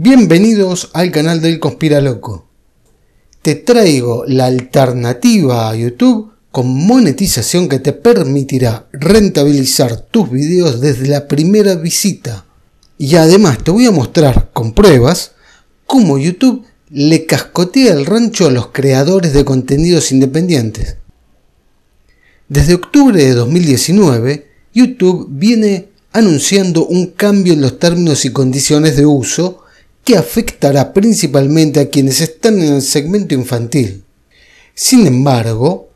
Bienvenidos al canal del Conspira Loco Te traigo la alternativa a YouTube con monetización que te permitirá rentabilizar tus videos desde la primera visita. Y además te voy a mostrar con pruebas cómo YouTube le cascotea el rancho a los creadores de contenidos independientes. Desde octubre de 2019, YouTube viene anunciando un cambio en los términos y condiciones de uso que afectará principalmente a quienes están en el segmento infantil. Sin embargo,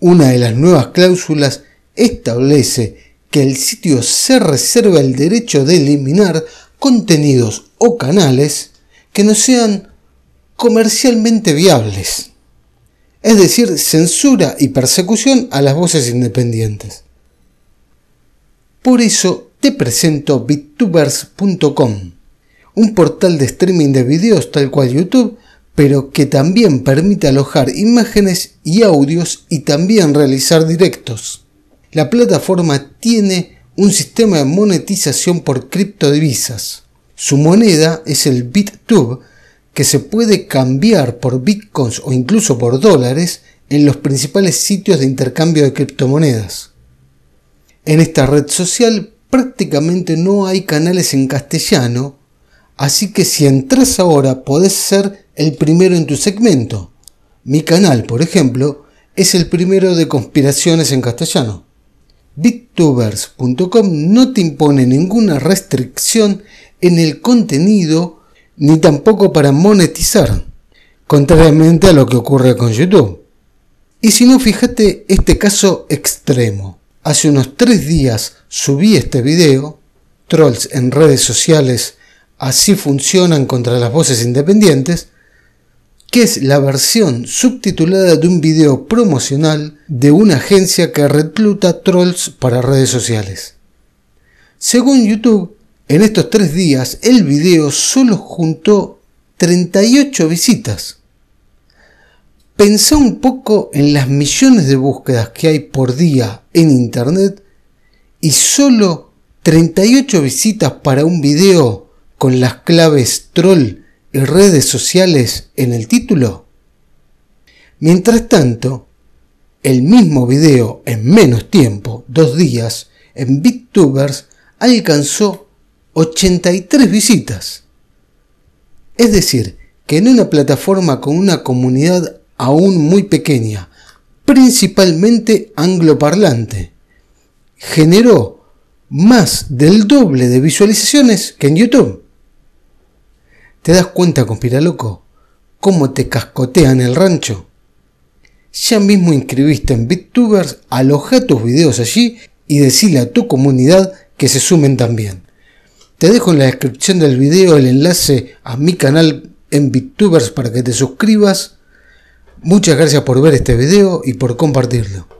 una de las nuevas cláusulas establece que el sitio se reserva el derecho de eliminar contenidos o canales que no sean comercialmente viables, es decir, censura y persecución a las voces independientes. Por eso te presento BitTubers.com un portal de streaming de videos tal cual YouTube, pero que también permite alojar imágenes y audios y también realizar directos. La plataforma tiene un sistema de monetización por criptodivisas. Su moneda es el BitTube, que se puede cambiar por bitcoins o incluso por dólares en los principales sitios de intercambio de criptomonedas. En esta red social prácticamente no hay canales en castellano, Así que si entras ahora podés ser el primero en tu segmento. Mi canal, por ejemplo, es el primero de conspiraciones en castellano. BitTubers.com no te impone ninguna restricción en el contenido ni tampoco para monetizar, contrariamente a lo que ocurre con YouTube. Y si no, fíjate este caso extremo. Hace unos tres días subí este video, trolls en redes sociales Así funcionan contra las voces independientes, que es la versión subtitulada de un video promocional de una agencia que recluta trolls para redes sociales. Según YouTube, en estos tres días el video solo juntó 38 visitas. Pensá un poco en las millones de búsquedas que hay por día en Internet y solo 38 visitas para un video con las claves troll y redes sociales en el título? Mientras tanto, el mismo video en menos tiempo, dos días, en BitTubers alcanzó 83 visitas. Es decir, que en una plataforma con una comunidad aún muy pequeña, principalmente angloparlante, generó más del doble de visualizaciones que en YouTube. ¿Te das cuenta, conspiraloco? ¿Cómo te cascotean el rancho? Ya mismo inscribiste en BitTubers, aloja tus videos allí y decile a tu comunidad que se sumen también. Te dejo en la descripción del video el enlace a mi canal en BitTubers para que te suscribas. Muchas gracias por ver este video y por compartirlo.